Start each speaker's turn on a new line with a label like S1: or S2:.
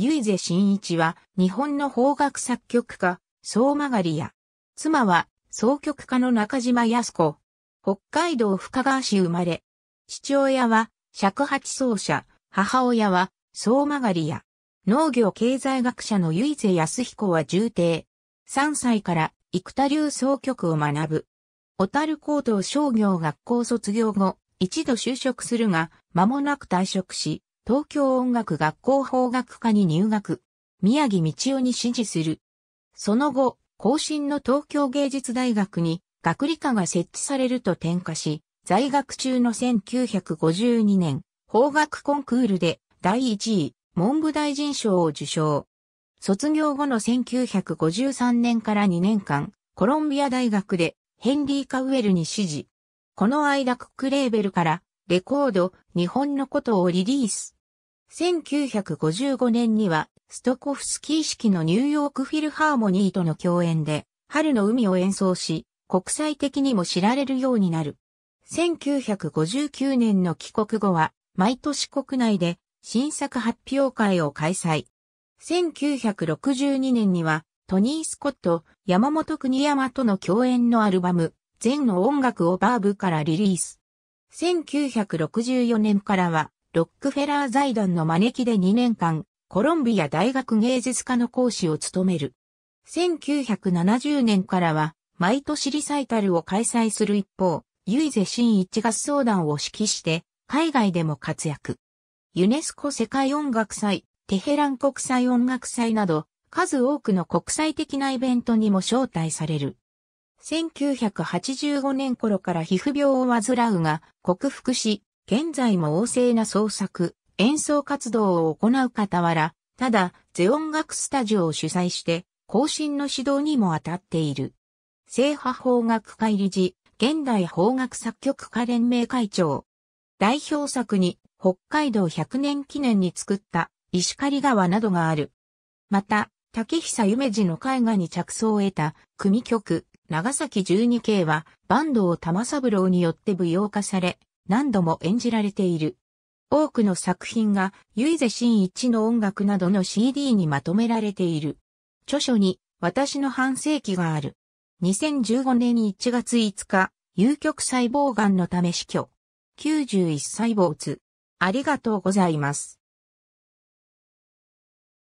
S1: ゆいぜ新一は日本の邦楽作曲家、総曲がりや、妻は総曲家の中島康子、北海道深川市生まれ、父親は尺八奏者、母親は総曲がりや、農業経済学者のゆいぜ康彦は重帝、3歳から幾多流総曲を学ぶ。小樽高等商業学校卒業後、一度就職するが、間もなく退職し、東京音楽学校法学科に入学。宮城道夫に支持する。その後、後進の東京芸術大学に学理科が設置されると転科し、在学中の1952年、法学コンクールで第1位、文部大臣賞を受賞。卒業後の1953年から2年間、コロンビア大学でヘンリー・カウエルに支持。この間クックレーベルからレコード、日本のことをリリース。1955年には、ストコフスキー式のニューヨークフィルハーモニーとの共演で、春の海を演奏し、国際的にも知られるようになる。1959年の帰国後は、毎年国内で新作発表会を開催。1962年には、トニー・スコット、山本国山との共演のアルバム、全の音楽をバーブからリリース。1964年からは、ロックフェラー財団の招きで2年間、コロンビア大学芸術科の講師を務める。1970年からは、毎年リサイタルを開催する一方、ユイゼ新一合相談を指揮して、海外でも活躍。ユネスコ世界音楽祭、テヘラン国際音楽祭など、数多くの国際的なイベントにも招待される。1985年頃から皮膚病を患うが、克服し、現在も旺盛な創作、演奏活動を行う傍ら、ただ、ゼ音楽スタジオを主催して、更新の指導にも当たっている。聖派法学会理事、現代法学作曲家連盟会長。代表作に、北海道100年記念に作った、石狩川などがある。また、竹久夢二の絵画に着想を得た、組曲、長崎十二景は、坂東玉三郎によって舞踊化され、何度も演じられている。多くの作品が、ゆいぜ真一の音楽などの CD にまとめられている。著書に、私の半世紀がある。2015年1月5日、有極細胞癌のため死去。91細胞つ。ありがとうございます。